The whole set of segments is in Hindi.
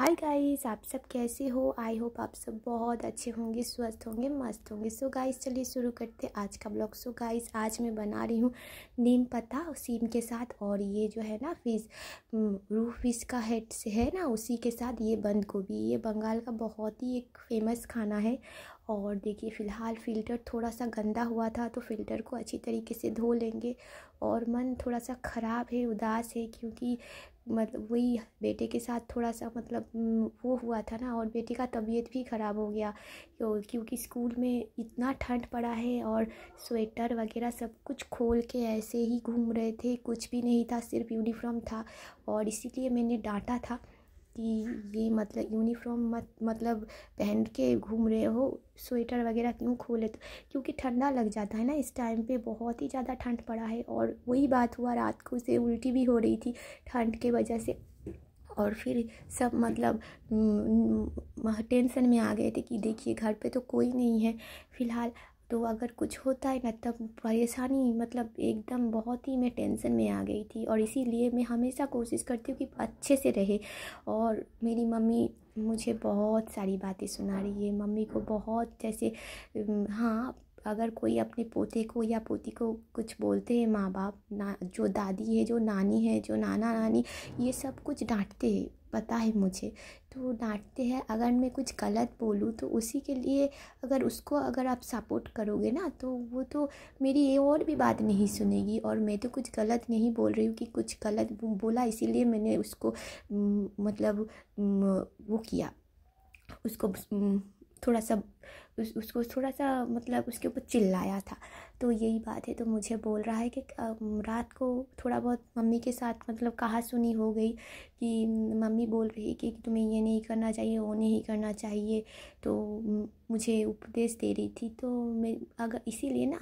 हाय गाइस आप सब कैसे हो आई होप आप सब बहुत अच्छे होंगे स्वस्थ होंगे मस्त होंगे सो गाइस चलिए शुरू करते आज का ब्लॉग सो गाइस आज मैं बना रही हूँ नीम पत्ता सीम के साथ और ये जो है ना फिश रूह फिश का हेड से है ना उसी के साथ ये बंद गोभी ये बंगाल का बहुत ही एक फेमस खाना है और देखिए फ़िलहाल फ़िल्टर थोड़ा सा गंदा हुआ था तो फ़िल्टर को अच्छी तरीके से धो लेंगे और मन थोड़ा सा ख़राब है उदास है क्योंकि मतलब वही बेटे के साथ थोड़ा सा मतलब वो हुआ था ना और बेटे का तबीयत भी ख़राब हो गया क्योंकि स्कूल में इतना ठंड पड़ा है और स्वेटर वगैरह सब कुछ खोल के ऐसे ही घूम रहे थे कुछ भी नहीं था सिर्फ यूनिफॉर्म था और इसीलिए मैंने डांटा था कि ये मतलब यूनिफॉर्म मत मतलब पहन के घूम रहे हो स्वेटर वगैरह क्यों खोले तो क्योंकि ठंडा लग जाता है ना इस टाइम पे बहुत ही ज़्यादा ठंड पड़ा है और वही बात हुआ रात को से उल्टी भी हो रही थी ठंड के वजह से और फिर सब मतलब टेंशन में आ गए थे कि देखिए घर पे तो कोई नहीं है फ़िलहाल तो अगर कुछ होता है ना तब परेशानी मतलब एकदम बहुत ही मैं टेंशन में आ गई थी और इसीलिए मैं हमेशा कोशिश करती हूँ कि अच्छे से रहे और मेरी मम्मी मुझे बहुत सारी बातें सुना रही है मम्मी को बहुत जैसे हाँ अगर कोई अपने पोते को या पोती को कुछ बोलते हैं माँ बाप ना जो दादी है जो नानी है जो नाना नानी ये सब कुछ डांटते हैं पता है मुझे तो वो डांटते हैं अगर मैं कुछ गलत बोलूँ तो उसी के लिए अगर उसको अगर आप सपोर्ट करोगे ना तो वो तो मेरी ये और भी बात नहीं सुनेगी और मैं तो कुछ गलत नहीं बोल रही हूँ कि कुछ गलत बोला इसीलिए मैंने उसको मतलब वो किया उसको थोड़ा सा उस, उसको थोड़ा सा मतलब उसके ऊपर चिल्लाया था तो यही बात है तो मुझे बोल रहा है कि रात को थोड़ा बहुत मम्मी के साथ मतलब कहा सुनी हो गई कि मम्मी बोल रही कि तुम्हें ये नहीं करना चाहिए वो नहीं करना चाहिए तो मुझे उपदेश दे रही थी तो मैं अगर इसीलिए ना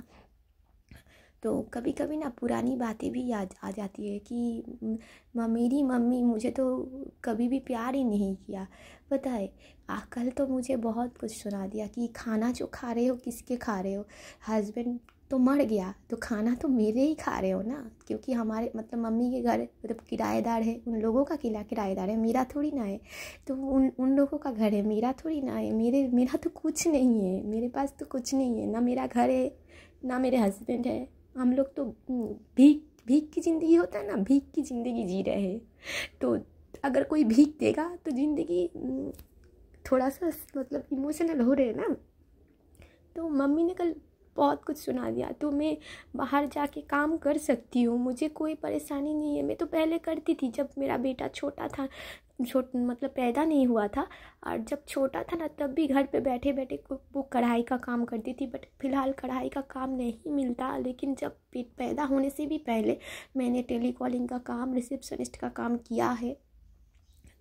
तो कभी कभी ना पुरानी बातें भी याद आ जाती है कि मेरी मम्मी मुझे तो कभी भी प्यार ही नहीं किया पता है आ, कल तो मुझे बहुत कुछ सुना दिया कि खाना जो खा रहे हो किसके खा रहे हो हस्बैंड तो मर गया तो खाना तो मेरे ही खा रहे हो ना क्योंकि हमारे मतलब मम्मी के घर मतलब किराएदार है उन लोगों का किला किराएदार है मेरा थोड़ी ना है तो उन उन लोगों का घर है मेरा थोड़ी ना है मेरे मेरा तो कुछ नहीं है मेरे पास तो कुछ नहीं है ना मेरा घर है ना मेरे हस्बैंड है हम लोग तो हम्म, भीख भीख की ज़िंदगी होता है ना भीख की ज़िंदगी जी रहे हैं तो अगर कोई भीख देगा तो ज़िंदगी हम्म, थोड़ा सा मतलब इमोशनल हो रहे हैं ना तो मम्मी ने कल बहुत कुछ सुना दिया तो मैं बाहर जाके काम कर सकती हूँ मुझे कोई परेशानी नहीं है मैं तो पहले करती थी जब मेरा बेटा छोटा था छोट मतलब पैदा नहीं हुआ था और जब छोटा था ना तब भी घर पे बैठे बैठे वो कढ़ाई का काम करती थी बट फिलहाल कढ़ाई का काम नहीं मिलता लेकिन जब पैदा होने से भी पहले मैंने टेली कॉलिंग का काम रिसेप्शनिस्ट का काम किया है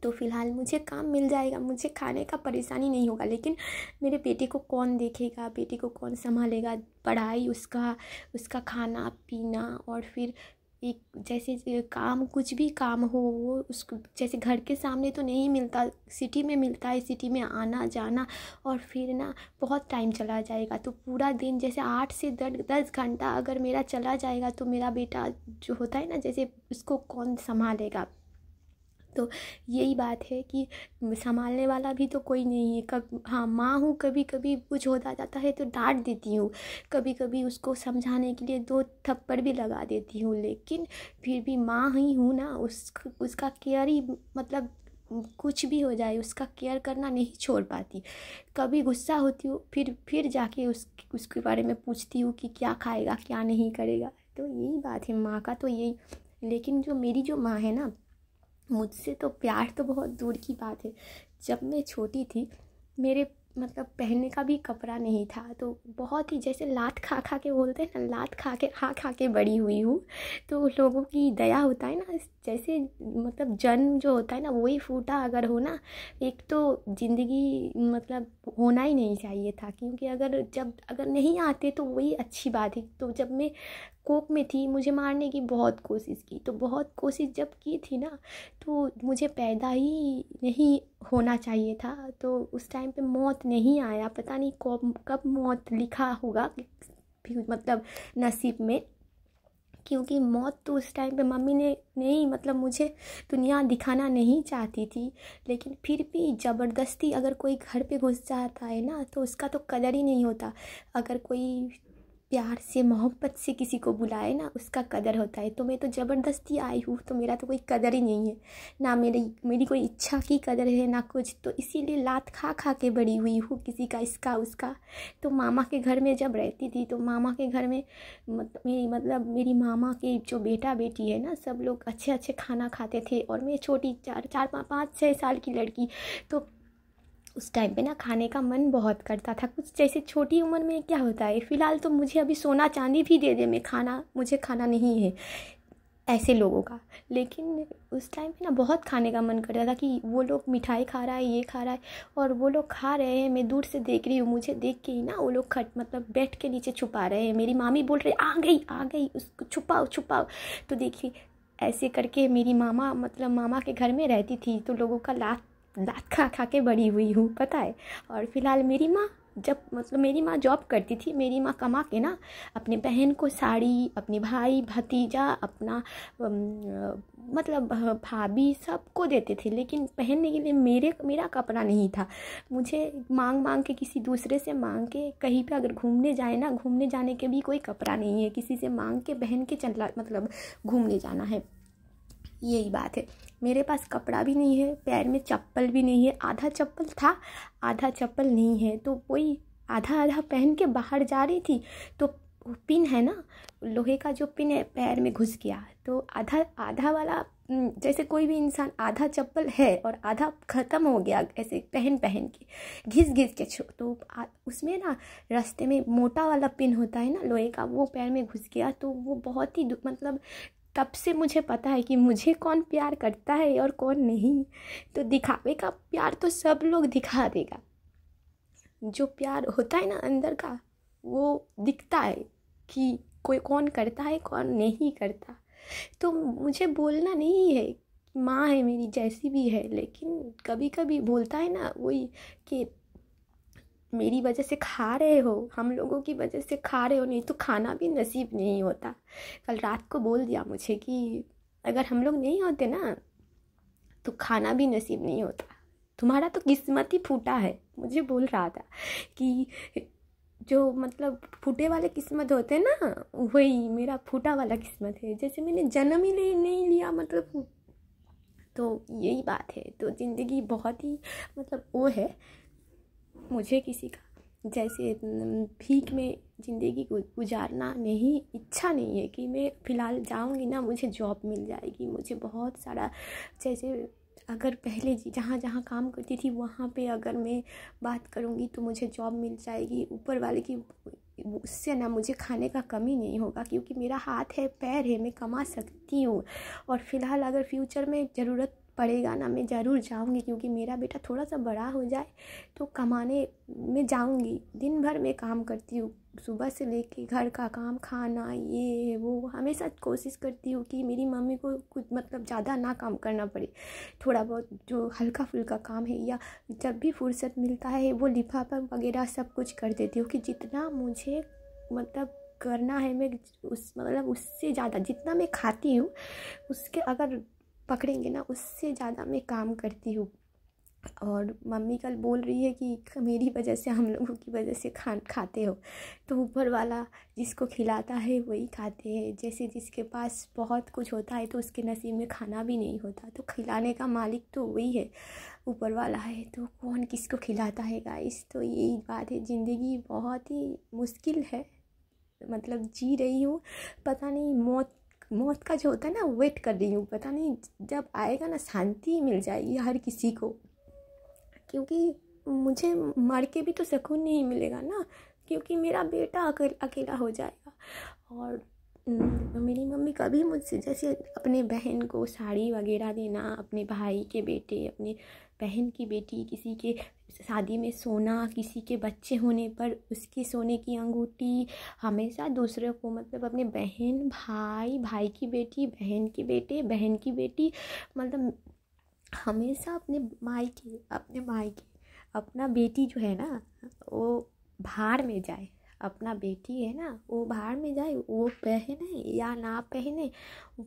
तो फ़िलहाल मुझे काम मिल जाएगा मुझे खाने का परेशानी नहीं होगा लेकिन मेरे बेटे को कौन देखेगा बेटे को कौन संभालेगा पढ़ाई उसका उसका खाना पीना और फिर एक जैसे काम कुछ भी काम हो वो उस जैसे घर के सामने तो नहीं मिलता सिटी में मिलता है सिटी में आना जाना और फिर ना बहुत टाइम चला जाएगा तो पूरा दिन जैसे आठ से दस दस घंटा अगर मेरा चला जाएगा तो मेरा बेटा जो होता है ना जैसे उसको कौन संभालेगा तो यही बात है कि संभालने वाला भी तो कोई नहीं है कब हाँ माँ हूँ कभी कभी कुछ होता जाता है तो डांट देती हूँ कभी कभी उसको समझाने के लिए दो थप्पड़ भी लगा देती हूँ लेकिन फिर भी माँ ही हूँ ना उस उसका केयर ही मतलब कुछ भी हो जाए उसका केयर करना नहीं छोड़ पाती कभी गुस्सा होती हूँ फिर फिर जाके उस उसके बारे में पूछती हूँ कि क्या खाएगा क्या नहीं करेगा तो यही बात है माँ का तो यही लेकिन जो मेरी जो माँ है ना मुझसे तो प्यार तो बहुत दूर की बात है जब मैं छोटी थी मेरे मतलब पहनने का भी कपड़ा नहीं था तो बहुत ही जैसे लात खा खा के बोलते हैं ना लात खा के खा खा के बड़ी हुई हूँ तो लोगों की दया होता है ना जैसे मतलब जन्म जो होता है ना वही फूटा अगर हो ना एक तो ज़िंदगी मतलब होना ही नहीं चाहिए था क्योंकि अगर जब अगर नहीं आते तो वही अच्छी बात है तो जब मैं कोक में थी मुझे मारने की बहुत कोशिश की तो बहुत कोशिश जब की थी ना तो मुझे पैदा ही नहीं होना चाहिए था तो उस टाइम पे मौत नहीं आया पता नहीं कब कब मौत लिखा होगा मतलब नसीब में क्योंकि मौत तो उस टाइम पे मम्मी ने नहीं मतलब मुझे दुनिया दिखाना नहीं चाहती थी लेकिन फिर भी ज़बरदस्ती अगर कोई घर पे घुस जाता है ना तो उसका तो कदर ही नहीं होता अगर कोई प्यार से मोहब्बत से किसी को बुलाए ना उसका कदर होता है तो मैं तो ज़बरदस्ती आई हूँ तो मेरा तो कोई कदर ही नहीं है ना मेरी मेरी कोई इच्छा की कदर है ना कुछ तो इसीलिए लात खा खा के बड़ी हुई हूँ किसी का इसका उसका तो मामा के घर में जब रहती थी तो मामा के घर में मेरी मतलब मेरी मामा के जो बेटा बेटी है ना सब लोग अच्छे अच्छे खाना खाते थे और मैं छोटी चार चार पाँच छः साल की लड़की तो उस टाइम पे ना खाने का मन बहुत करता था कुछ जैसे छोटी उम्र में क्या होता है फ़िलहाल तो मुझे अभी सोना चांदी भी दे दे मैं खाना मुझे खाना नहीं है ऐसे लोगों का लेकिन उस टाइम पे ना बहुत खाने का मन कर रहा था कि वो लोग मिठाई खा रहा है ये खा रहा है और वो लोग खा रहे हैं मैं दूर से देख रही हूँ मुझे देख के ही ना वो लोग खट मतलब बैठ के नीचे छुपा रहे हैं मेरी मामी बोल रही आ गई आ गई उसको छुपाओ छुपाओ तो देखिए ऐसे करके मेरी मामा मतलब मामा के घर में रहती थी तो लोगों का लात रात खा खा के बड़ी हुई हूँ पता है और फिलहाल मेरी माँ जब मतलब मेरी माँ जॉब करती थी मेरी माँ कमा के ना अपने बहन को साड़ी अपने भाई भतीजा अपना मतलब भाभी सबको देते थे लेकिन पहनने के लिए मेरे मेरा कपड़ा नहीं था मुझे मांग मांग के किसी दूसरे से मांग के कहीं पे अगर घूमने जाए ना घूमने जाने के भी कोई कपड़ा नहीं है किसी से मांग के बहन के चला मतलब घूमने जाना है यही बात है मेरे पास कपड़ा भी नहीं है पैर में चप्पल भी नहीं है आधा चप्पल था आधा चप्पल नहीं है तो वही आधा आधा पहन के बाहर जा रही थी तो पिन है ना लोहे का जो पिन है पैर में घुस गया तो आधा आधा वाला जैसे कोई भी इंसान आधा चप्पल है और आधा ख़त्म हो गया ऐसे पहन पहन के घिस घिस के छो तो आ, उसमें ना रास्ते में मोटा वाला पिन होता है ना लोहे का वो पैर में घुस गया तो वो बहुत ही मतलब तब से मुझे पता है कि मुझे कौन प्यार करता है और कौन नहीं तो दिखावे का प्यार तो सब लोग दिखा देगा जो प्यार होता है ना अंदर का वो दिखता है कि कोई कौन करता है कौन नहीं करता तो मुझे बोलना नहीं है माँ है मेरी जैसी भी है लेकिन कभी कभी बोलता है ना वही कि मेरी वजह से खा रहे हो हम लोगों की वजह से खा रहे हो नहीं तो खाना भी नसीब नहीं होता कल रात को बोल दिया मुझे कि अगर हम लोग नहीं होते ना तो खाना भी नसीब नहीं होता तुम्हारा तो किस्मत ही फूटा है मुझे बोल रहा था कि जो मतलब फूटे वाले किस्मत होते हैं ना वही मेरा फूटा वाला किस्मत है जैसे मैंने जन्म ही नहीं, नहीं लिया मतलब तो यही बात है तो ज़िंदगी बहुत ही मतलब वो है मुझे किसी का जैसे भीख में ज़िंदगी गुजारना नहीं इच्छा नहीं है कि मैं फ़िलहाल जाऊंगी ना मुझे जॉब मिल जाएगी मुझे बहुत सारा जैसे अगर पहले जी जहाँ जहाँ काम करती थी वहाँ पे अगर मैं बात करूँगी तो मुझे जॉब मिल जाएगी ऊपर वाले की उससे ना मुझे खाने का कमी नहीं होगा क्योंकि मेरा हाथ है पैर है मैं कमा सकती हूँ और फिलहाल अगर फ्यूचर में ज़रूरत पड़ेगा ना मैं ज़रूर जाऊँगी क्योंकि मेरा बेटा थोड़ा सा बड़ा हो जाए तो कमाने में जाऊँगी दिन भर मैं काम करती हूँ सुबह से लेके घर का काम खाना ये वो हमेशा कोशिश करती हूँ कि मेरी मम्मी को कुछ मतलब ज़्यादा ना काम करना पड़े थोड़ा बहुत जो हल्का फुल्का काम है या जब भी फुर्सत मिलता है वो लिफाफा वगैरह सब कुछ कर देती हूँ कि जितना मुझे मतलब करना है मैं उस मतलब उससे ज़्यादा जितना मैं खाती हूँ उसके अगर पकड़ेंगे ना उससे ज़्यादा मैं काम करती हूँ और मम्मी कल बोल रही है कि मेरी वजह से हम लोगों की वजह से खान खाते हो तो ऊपर वाला जिसको खिलाता है वही खाते हैं जैसे जिसके पास बहुत कुछ होता है तो उसके नसीब में खाना भी नहीं होता तो खिलाने का मालिक तो वही है ऊपर वाला है तो कौन किसको खिलाता है गाइस तो यही बात है ज़िंदगी बहुत ही मुश्किल है मतलब जी रही हूँ पता नहीं मौत मौत का जो होता है ना वेट कर रही हूँ पता नहीं जब आएगा ना शांति मिल जाएगी हर किसी को क्योंकि मुझे मर के भी तो सुकून नहीं मिलेगा ना क्योंकि मेरा बेटा अकेला हो जाएगा और हम्म, मेरी मम्मी कभी मुझसे जैसे अपने बहन को साड़ी वगैरह देना अपने भाई के बेटे अपने बहन की बेटी किसी के शादी में सोना किसी के बच्चे होने पर उसकी सोने की अंगूठी हमेशा दूसरे को मतलब अपने बहन भाई भाई की बेटी बहन के बेटे बहन की बेटी मतलब हमेशा अपने माई के अपने माई के अपना बेटी जो है ना वो बाहर में जाए अपना बेटी है ना वो बाहर में जाए वो पहने या ना पहने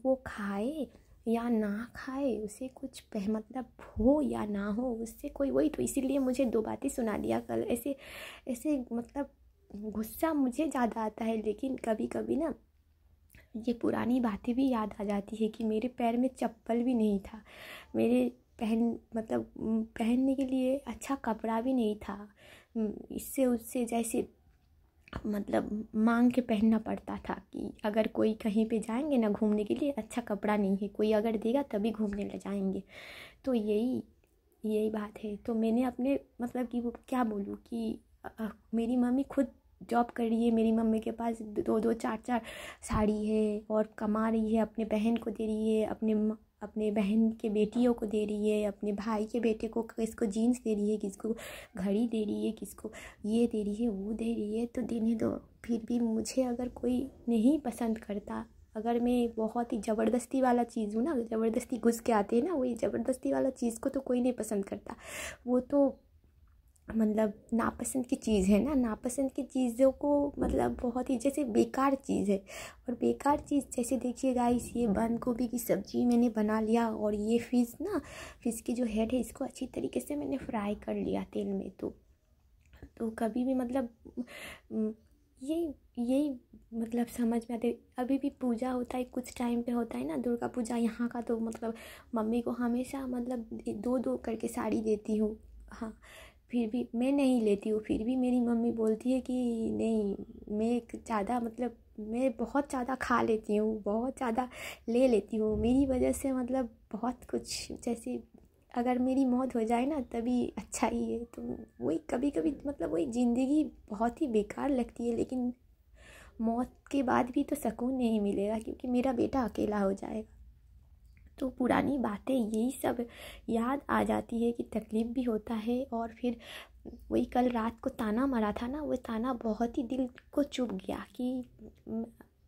वो खाए या ना खाए उसे कुछ पह मतलब हो या ना हो उससे कोई वही तो इसीलिए मुझे दो बातें सुना दिया कल ऐसे ऐसे मतलब गुस्सा मुझे ज़्यादा आता है लेकिन कभी कभी ना ये पुरानी बातें भी याद आ जाती है कि मेरे पैर में चप्पल भी नहीं था मेरे पहन मतलब पहनने के लिए अच्छा कपड़ा भी नहीं था इससे उससे जैसे मतलब मांग के पहनना पड़ता था कि अगर कोई कहीं पे जाएंगे ना घूमने के लिए अच्छा कपड़ा नहीं है कोई अगर देगा तभी घूमने ले जाएंगे तो यही यही बात है तो मैंने अपने मतलब कि वो क्या बोलूँ कि आ, मेरी मम्मी खुद जॉब कर रही है मेरी मम्मी के पास दो दो चार चार साड़ी है और कमा रही है अपने बहन को दे रही है अपने अपने बहन के बेटियों को दे रही है अपने भाई के बेटे को किसको जीन्स दे रही है किसको घड़ी दे रही है किसको ये दे रही है वो दे रही है तो देने दो फिर भी मुझे अगर कोई नहीं पसंद करता अगर मैं बहुत ही ज़बरदस्ती वाला चीज़ हूँ ना ज़बरदस्ती घुस के आते हैं ना वही ज़बरदस्ती वाला चीज़ को तो कोई नहीं पसंद करता वो तो मतलब नापसंद की चीज़ है ना नापसंद की चीज़ों को मतलब बहुत ही जैसे बेकार चीज़ है और बेकार चीज़ जैसे देखिए गाइस ये बंद गोभी की सब्ज़ी मैंने बना लिया और ये फ़िश ना फ़िश की जो हेड है इसको अच्छी तरीके से मैंने फ्राई कर लिया तेल में तो तो कभी भी मतलब यही यही मतलब समझ में आते अभी भी पूजा होता है कुछ टाइम पे होता है ना दुर्गा पूजा यहाँ का तो मतलब मम्मी को हमेशा मतलब दो दो करके साड़ी देती हूँ हाँ फिर भी मैं नहीं लेती हूँ फिर भी मेरी मम्मी बोलती है कि नहीं मैं ज़्यादा मतलब मैं बहुत ज़्यादा खा लेती हूँ बहुत ज़्यादा ले लेती हूँ मेरी वजह से मतलब बहुत कुछ जैसे अगर मेरी मौत हो जाए ना तभी अच्छा ही है तो वही कभी कभी मतलब वही ज़िंदगी बहुत ही बेकार लगती है लेकिन मौत के बाद भी तो सुकून नहीं मिलेगा क्योंकि मेरा बेटा अकेला हो जाएगा तो पुरानी बातें यही सब याद आ जाती है कि तकलीफ़ भी होता है और फिर वही कल रात को ताना मारा था ना वो ताना बहुत ही दिल को चुभ गया कि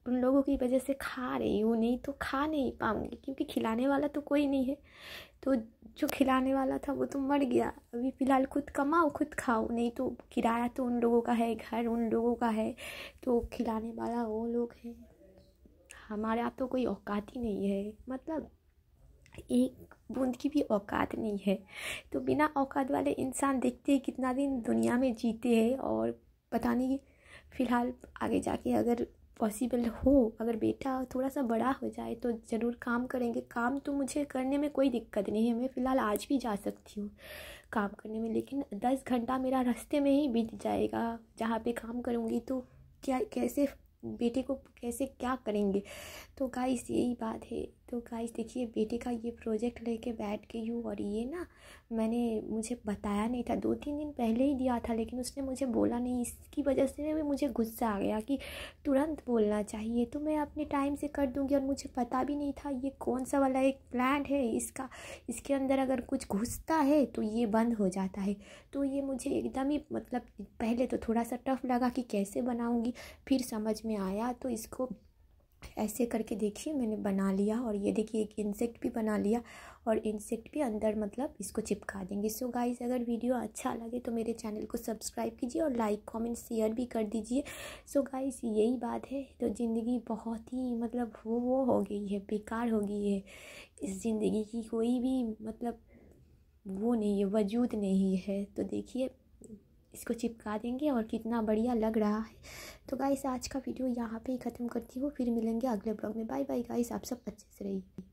उन लोगों की वजह से खा रही हूँ नहीं तो खा नहीं पाऊँगी क्योंकि खिलाने वाला तो कोई नहीं है तो जो खिलाने वाला था वो तो मर गया अभी फ़िलहाल खुद कमाओ खुद खाओ नहीं तो किराया तो उन लोगों का है घर उन लोगों का है तो खिलाने वाला वो लोग हैं हमारे यहाँ तो कोई औकात ही नहीं है मतलब एक बूंद की भी औकात नहीं है तो बिना औकात वाले इंसान देखते हैं कितना दिन दुनिया में जीते हैं और पता नहीं फ़िलहाल आगे जाके अगर पॉसिबल हो अगर बेटा थोड़ा सा बड़ा हो जाए तो ज़रूर काम करेंगे काम तो मुझे करने में कोई दिक्कत नहीं है मैं फ़िलहाल आज भी जा सकती हूँ काम करने में लेकिन दस घंटा मेरा रास्ते में ही बीत जाएगा जहाँ पे काम करूँगी तो क्या कैसे बेटे को कैसे क्या करेंगे तो गाइस यही बात है तो गाइस देखिए बेटे का ये प्रोजेक्ट लेके बैठ गई हूँ और ये ना मैंने मुझे बताया नहीं था दो तीन दिन पहले ही दिया था लेकिन उसने मुझे बोला नहीं इसकी वजह से भी मुझे गुस्सा आ गया कि तुरंत बोलना चाहिए तो मैं अपने टाइम से कर दूँगी और मुझे पता भी नहीं था ये कौन सा वाला एक प्लांट है इसका इसके अंदर अगर कुछ घुसता है तो ये बंद हो जाता है तो ये मुझे एकदम ही मतलब पहले तो थोड़ा सा टफ लगा कि कैसे बनाऊँगी फिर समझ में आया तो इसको ऐसे करके देखिए मैंने बना लिया और ये देखिए एक इंसेक्ट भी बना लिया और इंसेक्ट भी अंदर मतलब इसको चिपका देंगे सो so गाइस अगर वीडियो अच्छा लगे तो मेरे चैनल को सब्सक्राइब कीजिए और लाइक कमेंट शेयर भी कर दीजिए सो गाइज गाइस यही बात है तो ज़िंदगी बहुत ही मतलब वो वो हो गई है बेकार हो गई है इस ज़िंदगी की कोई भी मतलब वो नहीं है वजूद नहीं है तो देखिए इसको चिपका देंगे और कितना बढ़िया लग रहा है तो गाइस आज का वीडियो यहाँ पे ही ख़त्म करती हूँ फिर मिलेंगे अगले ब्लॉग में बाय बाय गाइस आप सब अच्छे से रहिए